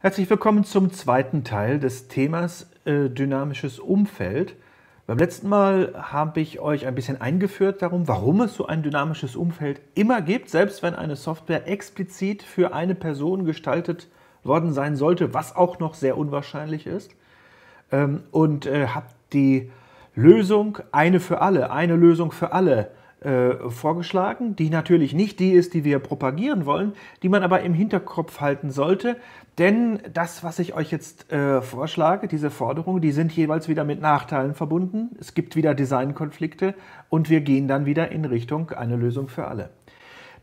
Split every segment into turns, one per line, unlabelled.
Herzlich willkommen zum zweiten Teil des Themas äh, dynamisches Umfeld. Beim letzten Mal habe ich euch ein bisschen eingeführt darum, warum es so ein dynamisches Umfeld immer gibt, selbst wenn eine Software explizit für eine Person gestaltet worden sein sollte, was auch noch sehr unwahrscheinlich ist. Ähm, und äh, habe die Lösung eine für alle, eine Lösung für alle äh, vorgeschlagen, die natürlich nicht die ist, die wir propagieren wollen, die man aber im Hinterkopf halten sollte. Denn das, was ich euch jetzt äh, vorschlage, diese Forderungen, die sind jeweils wieder mit Nachteilen verbunden. Es gibt wieder Designkonflikte und wir gehen dann wieder in Richtung eine Lösung für alle.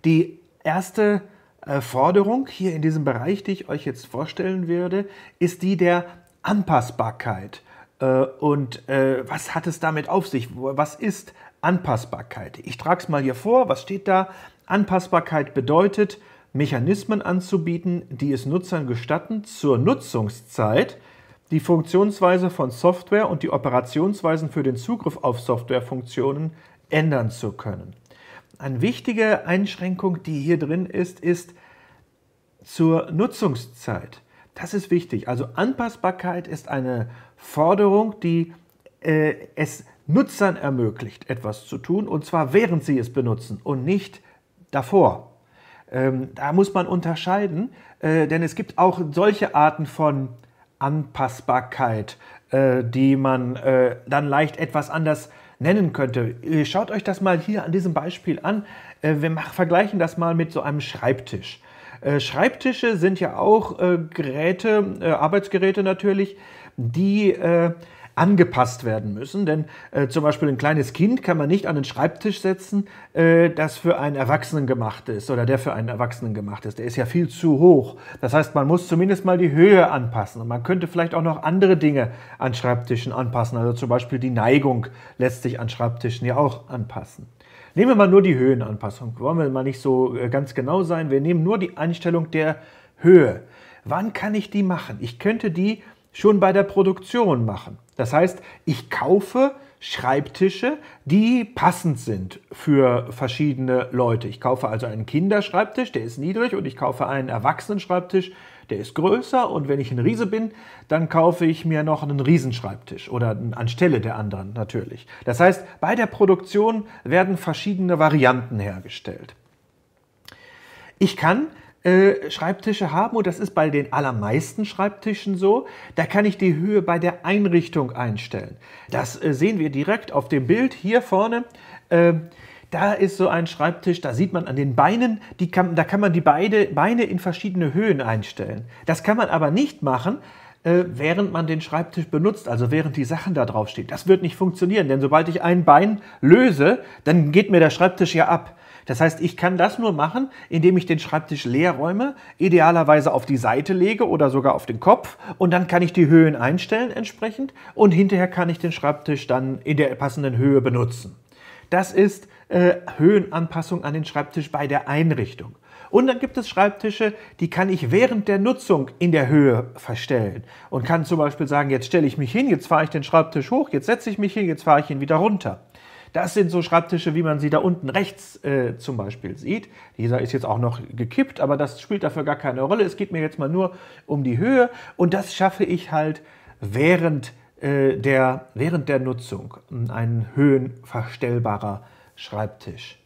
Die erste äh, Forderung hier in diesem Bereich, die ich euch jetzt vorstellen werde, ist die der Anpassbarkeit. Äh, und äh, was hat es damit auf sich? Was ist Anpassbarkeit. Ich trage es mal hier vor, was steht da? Anpassbarkeit bedeutet, Mechanismen anzubieten, die es Nutzern gestatten, zur Nutzungszeit die Funktionsweise von Software und die Operationsweisen für den Zugriff auf Softwarefunktionen ändern zu können. Eine wichtige Einschränkung, die hier drin ist, ist zur Nutzungszeit. Das ist wichtig. Also Anpassbarkeit ist eine Forderung, die äh, es Nutzern ermöglicht, etwas zu tun, und zwar während sie es benutzen und nicht davor. Ähm, da muss man unterscheiden, äh, denn es gibt auch solche Arten von Anpassbarkeit, äh, die man äh, dann leicht etwas anders nennen könnte. Äh, schaut euch das mal hier an diesem Beispiel an. Äh, wir mach, vergleichen das mal mit so einem Schreibtisch. Äh, Schreibtische sind ja auch Geräte, Arbeitsgeräte natürlich, die angepasst werden müssen. Denn äh, zum Beispiel ein kleines Kind kann man nicht an den Schreibtisch setzen, äh, das für einen Erwachsenen gemacht ist oder der für einen Erwachsenen gemacht ist. Der ist ja viel zu hoch. Das heißt, man muss zumindest mal die Höhe anpassen. Und man könnte vielleicht auch noch andere Dinge an Schreibtischen anpassen. Also zum Beispiel die Neigung lässt sich an Schreibtischen ja auch anpassen. Nehmen wir mal nur die Höhenanpassung. Wollen wir mal nicht so äh, ganz genau sein. Wir nehmen nur die Einstellung der Höhe. Wann kann ich die machen? Ich könnte die schon bei der Produktion machen. Das heißt, ich kaufe Schreibtische, die passend sind für verschiedene Leute. Ich kaufe also einen Kinderschreibtisch, der ist niedrig, und ich kaufe einen Erwachsenenschreibtisch, der ist größer. Und wenn ich ein Riese bin, dann kaufe ich mir noch einen Riesenschreibtisch oder anstelle der anderen natürlich. Das heißt, bei der Produktion werden verschiedene Varianten hergestellt. Ich kann äh, Schreibtische haben und das ist bei den allermeisten Schreibtischen so. Da kann ich die Höhe bei der Einrichtung einstellen. Das äh, sehen wir direkt auf dem Bild hier vorne. Ähm, da ist so ein Schreibtisch, da sieht man an den Beinen, kann, da kann man die beide, Beine in verschiedene Höhen einstellen. Das kann man aber nicht machen, äh, während man den Schreibtisch benutzt, also während die Sachen da draufstehen. Das wird nicht funktionieren, denn sobald ich ein Bein löse, dann geht mir der Schreibtisch ja ab. Das heißt, ich kann das nur machen, indem ich den Schreibtisch leer räume, idealerweise auf die Seite lege oder sogar auf den Kopf und dann kann ich die Höhen einstellen entsprechend und hinterher kann ich den Schreibtisch dann in der passenden Höhe benutzen. Das ist äh, Höhenanpassung an den Schreibtisch bei der Einrichtung. Und dann gibt es Schreibtische, die kann ich während der Nutzung in der Höhe verstellen und kann zum Beispiel sagen, jetzt stelle ich mich hin, jetzt fahre ich den Schreibtisch hoch, jetzt setze ich mich hin, jetzt fahre ich ihn wieder runter. Das sind so Schreibtische, wie man sie da unten rechts äh, zum Beispiel sieht. Dieser ist jetzt auch noch gekippt, aber das spielt dafür gar keine Rolle. Es geht mir jetzt mal nur um die Höhe und das schaffe ich halt während äh, der, während der Nutzung ein höhenverstellbarer Schreibtisch.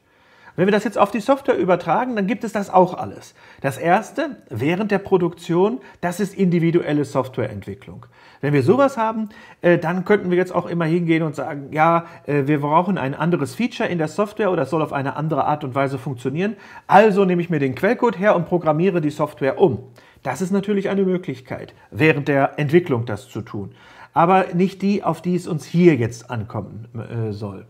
Wenn wir das jetzt auf die Software übertragen, dann gibt es das auch alles. Das erste, während der Produktion, das ist individuelle Softwareentwicklung. Wenn wir sowas haben, äh, dann könnten wir jetzt auch immer hingehen und sagen, ja, äh, wir brauchen ein anderes Feature in der Software oder es soll auf eine andere Art und Weise funktionieren. Also nehme ich mir den Quellcode her und programmiere die Software um. Das ist natürlich eine Möglichkeit, während der Entwicklung das zu tun. Aber nicht die, auf die es uns hier jetzt ankommen äh, soll.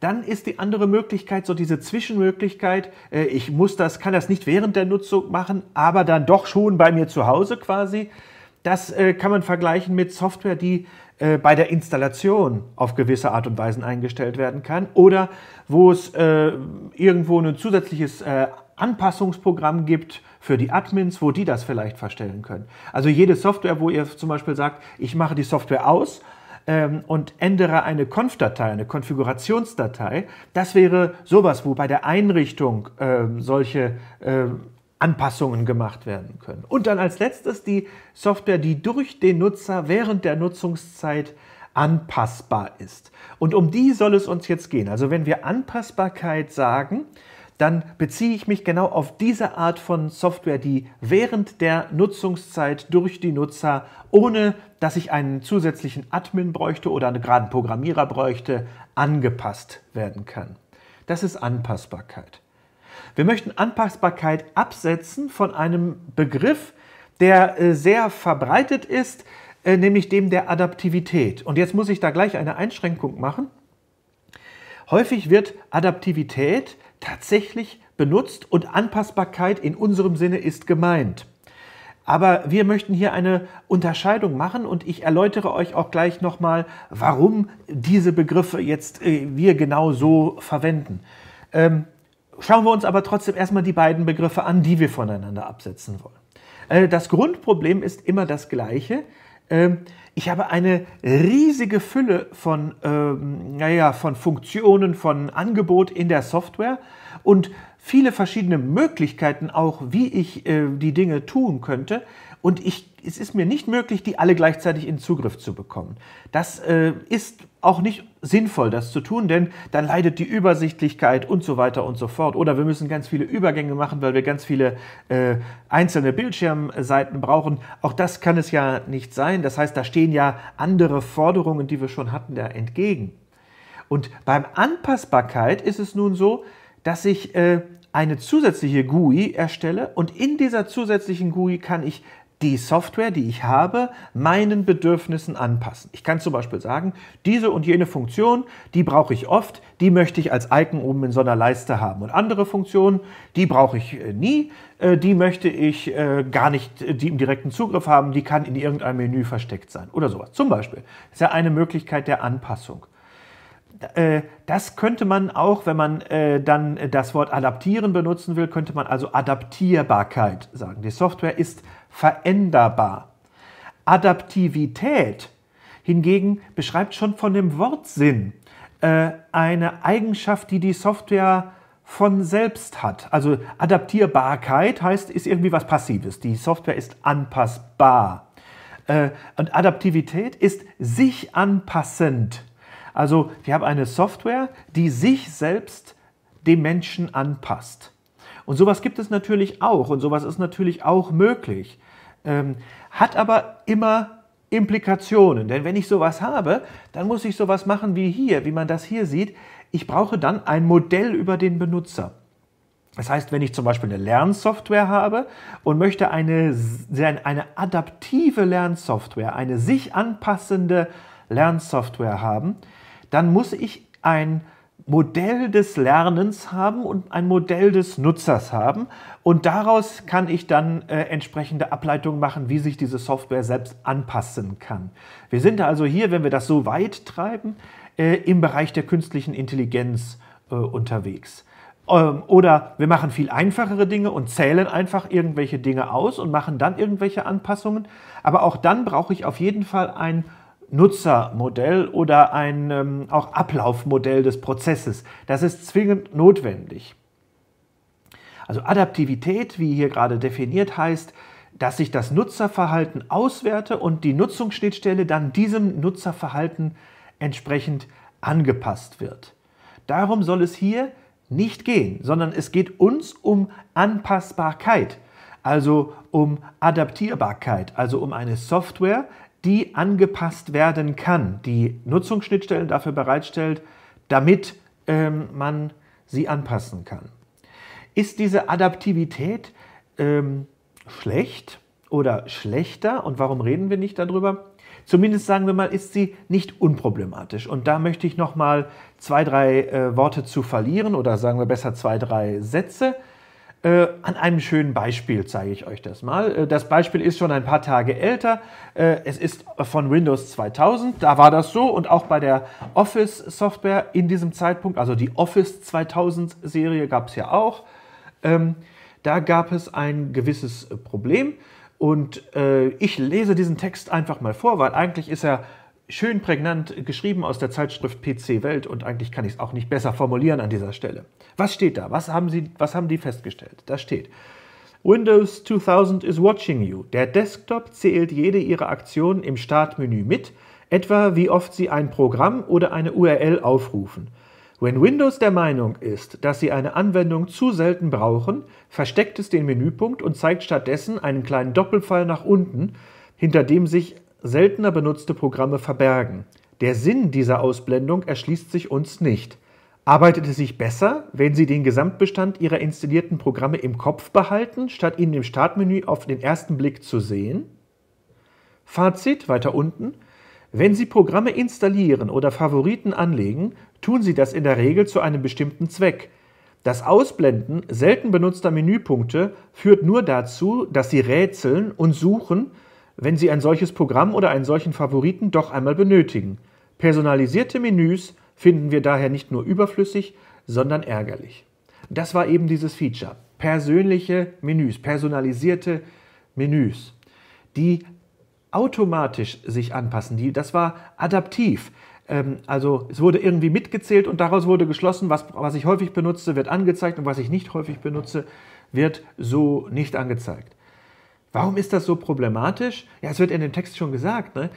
Dann ist die andere Möglichkeit so diese Zwischenmöglichkeit, äh, ich muss das, kann das nicht während der Nutzung machen, aber dann doch schon bei mir zu Hause quasi. Das äh, kann man vergleichen mit Software, die äh, bei der Installation auf gewisse Art und Weise eingestellt werden kann oder wo es äh, irgendwo ein zusätzliches äh, Anpassungsprogramm gibt für die Admins, wo die das vielleicht verstellen können. Also jede Software, wo ihr zum Beispiel sagt, ich mache die Software aus, ähm, und ändere eine konf datei eine Konfigurationsdatei. Das wäre sowas, wo bei der Einrichtung ähm, solche ähm, Anpassungen gemacht werden können. Und dann als letztes die Software, die durch den Nutzer während der Nutzungszeit anpassbar ist. Und um die soll es uns jetzt gehen. Also wenn wir Anpassbarkeit sagen, dann beziehe ich mich genau auf diese Art von Software, die während der Nutzungszeit durch die Nutzer, ohne dass ich einen zusätzlichen Admin bräuchte oder einen geraden Programmierer bräuchte, angepasst werden kann. Das ist Anpassbarkeit. Wir möchten Anpassbarkeit absetzen von einem Begriff, der äh, sehr verbreitet ist, äh, nämlich dem der Adaptivität. Und jetzt muss ich da gleich eine Einschränkung machen. Häufig wird Adaptivität tatsächlich benutzt und Anpassbarkeit in unserem Sinne ist gemeint. Aber wir möchten hier eine Unterscheidung machen und ich erläutere euch auch gleich nochmal, warum diese Begriffe jetzt äh, wir genau so verwenden. Ähm, schauen wir uns aber trotzdem erstmal die beiden Begriffe an, die wir voneinander absetzen wollen. Äh, das Grundproblem ist immer das gleiche. Ähm, ich habe eine riesige Fülle von, ähm, naja, von Funktionen, von Angebot in der Software und viele verschiedene Möglichkeiten auch, wie ich äh, die Dinge tun könnte. Und ich, es ist mir nicht möglich, die alle gleichzeitig in Zugriff zu bekommen. Das äh, ist auch nicht sinnvoll, das zu tun, denn dann leidet die Übersichtlichkeit und so weiter und so fort. Oder wir müssen ganz viele Übergänge machen, weil wir ganz viele äh, einzelne Bildschirmseiten brauchen. Auch das kann es ja nicht sein. Das heißt, da stehen ja andere Forderungen, die wir schon hatten, da entgegen. Und beim Anpassbarkeit ist es nun so, dass ich äh, eine zusätzliche GUI erstelle und in dieser zusätzlichen GUI kann ich die Software, die ich habe, meinen Bedürfnissen anpassen. Ich kann zum Beispiel sagen, diese und jene Funktion, die brauche ich oft, die möchte ich als Icon oben in so einer Leiste haben. Und andere Funktionen, die brauche ich äh, nie, äh, die möchte ich äh, gar nicht, die im direkten Zugriff haben, die kann in irgendeinem Menü versteckt sein oder sowas. Zum Beispiel. Das ist ja eine Möglichkeit der Anpassung. Äh, das könnte man auch, wenn man äh, dann das Wort adaptieren benutzen will, könnte man also Adaptierbarkeit sagen. Die Software ist veränderbar. Adaptivität hingegen beschreibt schon von dem Wortsinn äh, eine Eigenschaft, die die Software von selbst hat. Also Adaptierbarkeit heißt, ist irgendwie was Passives. Die Software ist anpassbar. Und Adaptivität ist sich anpassend. Also wir haben eine Software, die sich selbst dem Menschen anpasst. Und sowas gibt es natürlich auch und sowas ist natürlich auch möglich, ähm, hat aber immer Implikationen. Denn wenn ich sowas habe, dann muss ich sowas machen wie hier, wie man das hier sieht. Ich brauche dann ein Modell über den Benutzer. Das heißt, wenn ich zum Beispiel eine Lernsoftware habe und möchte eine, eine adaptive Lernsoftware, eine sich anpassende Lernsoftware haben, dann muss ich ein Modell des Lernens haben und ein Modell des Nutzers haben. Und daraus kann ich dann äh, entsprechende Ableitungen machen, wie sich diese Software selbst anpassen kann. Wir sind also hier, wenn wir das so weit treiben, äh, im Bereich der künstlichen Intelligenz äh, unterwegs. Ähm, oder wir machen viel einfachere Dinge und zählen einfach irgendwelche Dinge aus und machen dann irgendwelche Anpassungen. Aber auch dann brauche ich auf jeden Fall ein Nutzermodell oder ein ähm, auch Ablaufmodell des Prozesses. Das ist zwingend notwendig. Also Adaptivität, wie hier gerade definiert heißt, dass ich das Nutzerverhalten auswerte und die Nutzungsschnittstelle dann diesem Nutzerverhalten entsprechend angepasst wird. Darum soll es hier nicht gehen, sondern es geht uns um Anpassbarkeit, also um Adaptierbarkeit, also um eine Software, die angepasst werden kann, die Nutzungsschnittstellen dafür bereitstellt, damit ähm, man sie anpassen kann. Ist diese Adaptivität ähm, schlecht oder schlechter und warum reden wir nicht darüber? Zumindest sagen wir mal, ist sie nicht unproblematisch. Und da möchte ich noch mal zwei, drei äh, Worte zu verlieren oder sagen wir besser zwei, drei Sätze äh, an einem schönen Beispiel zeige ich euch das mal. Äh, das Beispiel ist schon ein paar Tage älter. Äh, es ist von Windows 2000. Da war das so und auch bei der Office-Software in diesem Zeitpunkt, also die Office 2000-Serie gab es ja auch. Ähm, da gab es ein gewisses Problem und äh, ich lese diesen Text einfach mal vor, weil eigentlich ist er schön prägnant geschrieben aus der Zeitschrift PC Welt und eigentlich kann ich es auch nicht besser formulieren an dieser Stelle. Was steht da? Was haben, Sie, was haben die festgestellt? Da steht, Windows 2000 is watching you. Der Desktop zählt jede Ihrer Aktionen im Startmenü mit, etwa wie oft Sie ein Programm oder eine URL aufrufen. Wenn Windows der Meinung ist, dass Sie eine Anwendung zu selten brauchen, versteckt es den Menüpunkt und zeigt stattdessen einen kleinen Doppelfall nach unten, hinter dem sich seltener benutzte Programme verbergen. Der Sinn dieser Ausblendung erschließt sich uns nicht. Arbeitet es sich besser, wenn Sie den Gesamtbestand Ihrer installierten Programme im Kopf behalten, statt ihn im Startmenü auf den ersten Blick zu sehen? Fazit weiter unten. Wenn Sie Programme installieren oder Favoriten anlegen, tun Sie das in der Regel zu einem bestimmten Zweck. Das Ausblenden selten benutzter Menüpunkte führt nur dazu, dass Sie rätseln und suchen wenn Sie ein solches Programm oder einen solchen Favoriten doch einmal benötigen. Personalisierte Menüs finden wir daher nicht nur überflüssig, sondern ärgerlich. Das war eben dieses Feature. Persönliche Menüs, personalisierte Menüs, die automatisch sich anpassen. Die, das war adaptiv. Ähm, also es wurde irgendwie mitgezählt und daraus wurde geschlossen, was, was ich häufig benutze, wird angezeigt und was ich nicht häufig benutze, wird so nicht angezeigt. Warum ist das so problematisch? Ja, es wird in dem Text schon gesagt. Ne?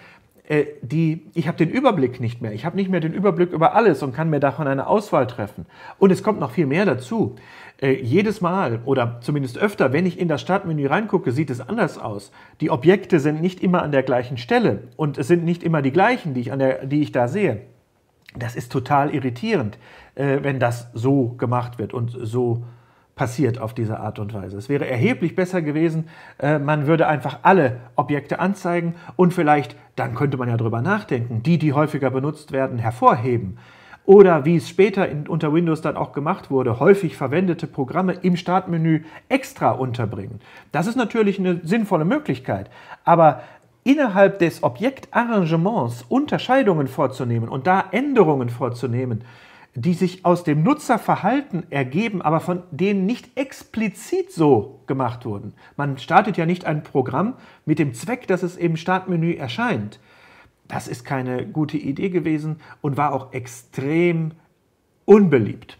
Äh, die, ich habe den Überblick nicht mehr. Ich habe nicht mehr den Überblick über alles und kann mir davon eine Auswahl treffen. Und es kommt noch viel mehr dazu. Äh, jedes Mal oder zumindest öfter, wenn ich in das Startmenü reingucke, sieht es anders aus. Die Objekte sind nicht immer an der gleichen Stelle und es sind nicht immer die gleichen, die ich, der, die ich da sehe. Das ist total irritierend, äh, wenn das so gemacht wird und so äh, passiert auf diese Art und Weise. Es wäre erheblich besser gewesen, äh, man würde einfach alle Objekte anzeigen und vielleicht, dann könnte man ja drüber nachdenken, die, die häufiger benutzt werden, hervorheben. Oder wie es später in, unter Windows dann auch gemacht wurde, häufig verwendete Programme im Startmenü extra unterbringen. Das ist natürlich eine sinnvolle Möglichkeit, aber innerhalb des Objektarrangements Unterscheidungen vorzunehmen und da Änderungen vorzunehmen, die sich aus dem Nutzerverhalten ergeben, aber von denen nicht explizit so gemacht wurden. Man startet ja nicht ein Programm mit dem Zweck, dass es im Startmenü erscheint. Das ist keine gute Idee gewesen und war auch extrem unbeliebt.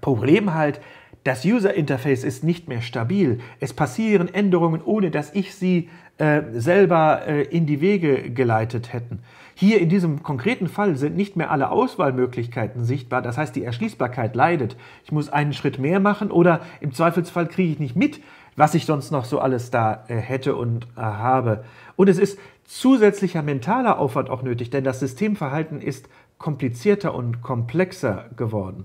Problem halt, das User Interface ist nicht mehr stabil. Es passieren Änderungen, ohne dass ich sie äh, selber äh, in die Wege geleitet hätten. Hier in diesem konkreten Fall sind nicht mehr alle Auswahlmöglichkeiten sichtbar, das heißt die Erschließbarkeit leidet. Ich muss einen Schritt mehr machen oder im Zweifelsfall kriege ich nicht mit, was ich sonst noch so alles da äh, hätte und äh, habe. Und es ist zusätzlicher mentaler Aufwand auch nötig, denn das Systemverhalten ist komplizierter und komplexer geworden.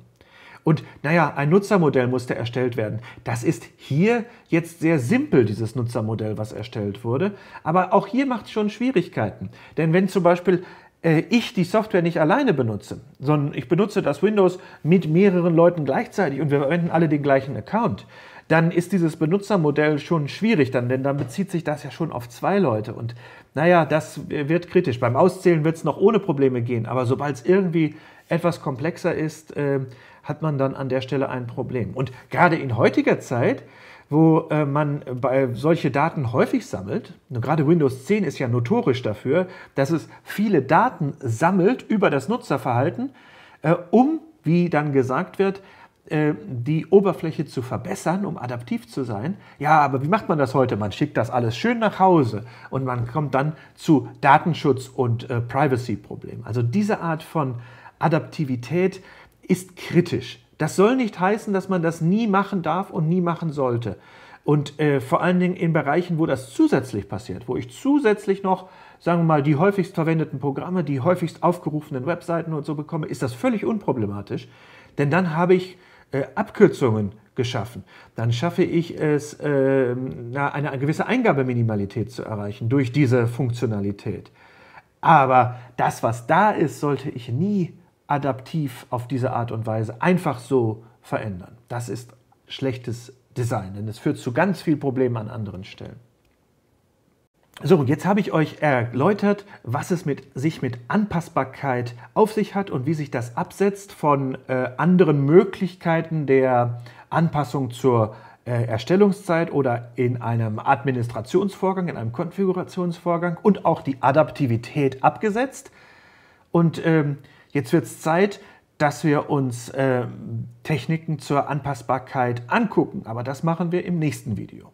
Und naja, ein Nutzermodell musste erstellt werden. Das ist hier jetzt sehr simpel, dieses Nutzermodell, was erstellt wurde. Aber auch hier macht es schon Schwierigkeiten. Denn wenn zum Beispiel äh, ich die Software nicht alleine benutze, sondern ich benutze das Windows mit mehreren Leuten gleichzeitig und wir verwenden alle den gleichen Account, dann ist dieses Benutzermodell schon schwierig, dann, denn dann bezieht sich das ja schon auf zwei Leute. Und naja, das äh, wird kritisch. Beim Auszählen wird es noch ohne Probleme gehen, aber sobald es irgendwie etwas komplexer ist, äh, hat man dann an der Stelle ein Problem. Und gerade in heutiger Zeit, wo äh, man bei solche Daten häufig sammelt, gerade Windows 10 ist ja notorisch dafür, dass es viele Daten sammelt über das Nutzerverhalten, äh, um, wie dann gesagt wird, äh, die Oberfläche zu verbessern, um adaptiv zu sein. Ja, aber wie macht man das heute? Man schickt das alles schön nach Hause und man kommt dann zu Datenschutz- und äh, Privacy-Problemen. Also diese Art von Adaptivität ist kritisch. Das soll nicht heißen, dass man das nie machen darf und nie machen sollte. Und äh, vor allen Dingen in Bereichen, wo das zusätzlich passiert, wo ich zusätzlich noch, sagen wir mal, die häufigst verwendeten Programme, die häufigst aufgerufenen Webseiten und so bekomme, ist das völlig unproblematisch. Denn dann habe ich äh, Abkürzungen geschaffen. Dann schaffe ich es, äh, eine, eine gewisse Eingabeminimalität zu erreichen durch diese Funktionalität. Aber das, was da ist, sollte ich nie adaptiv auf diese Art und Weise einfach so verändern. Das ist schlechtes Design, denn es führt zu ganz vielen Problemen an anderen Stellen. So, jetzt habe ich euch erläutert, was es mit, sich mit Anpassbarkeit auf sich hat und wie sich das absetzt von äh, anderen Möglichkeiten der Anpassung zur äh, Erstellungszeit oder in einem Administrationsvorgang, in einem Konfigurationsvorgang und auch die Adaptivität abgesetzt. Und ähm, Jetzt wird es Zeit, dass wir uns äh, Techniken zur Anpassbarkeit angucken, aber das machen wir im nächsten Video.